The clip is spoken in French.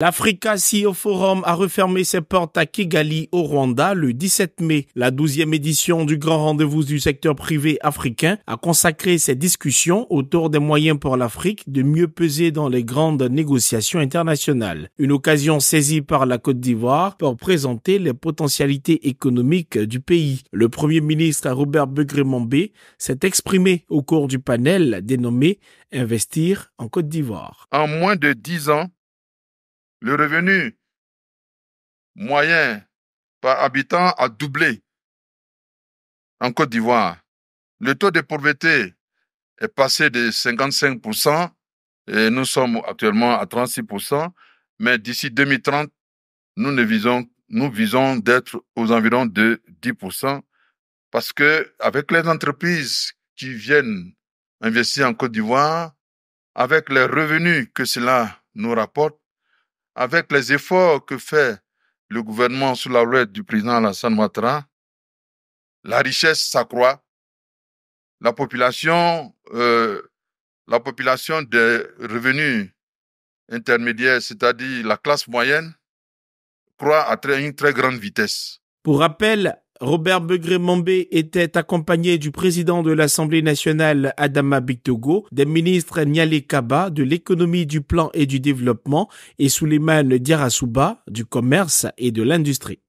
L'Africa CEO Forum a refermé ses portes à Kigali, au Rwanda, le 17 mai. La 12e édition du grand rendez-vous du secteur privé africain a consacré ses discussions autour des moyens pour l'Afrique de mieux peser dans les grandes négociations internationales. Une occasion saisie par la Côte d'Ivoire pour présenter les potentialités économiques du pays. Le premier ministre Robert begré s'est exprimé au cours du panel dénommé Investir en Côte d'Ivoire. En moins de dix ans, le revenu moyen par habitant a doublé en Côte d'Ivoire. Le taux de pauvreté est passé de 55% et nous sommes actuellement à 36%, mais d'ici 2030, nous visons, nous visons d'être aux environs de 10% parce que avec les entreprises qui viennent investir en Côte d'Ivoire, avec les revenus que cela nous rapporte, avec les efforts que fait le gouvernement sous la loi du président Alassane Ouattara, la richesse s'accroît, la population, euh, la population des revenus intermédiaires, c'est-à-dire la classe moyenne, croît à une très grande vitesse. Pour rappel, Robert begré Mombe était accompagné du président de l'Assemblée nationale Adama Bictogo, des ministres Nialé Kaba de l'économie du plan et du développement et Souleymane Diarasouba du commerce et de l'industrie.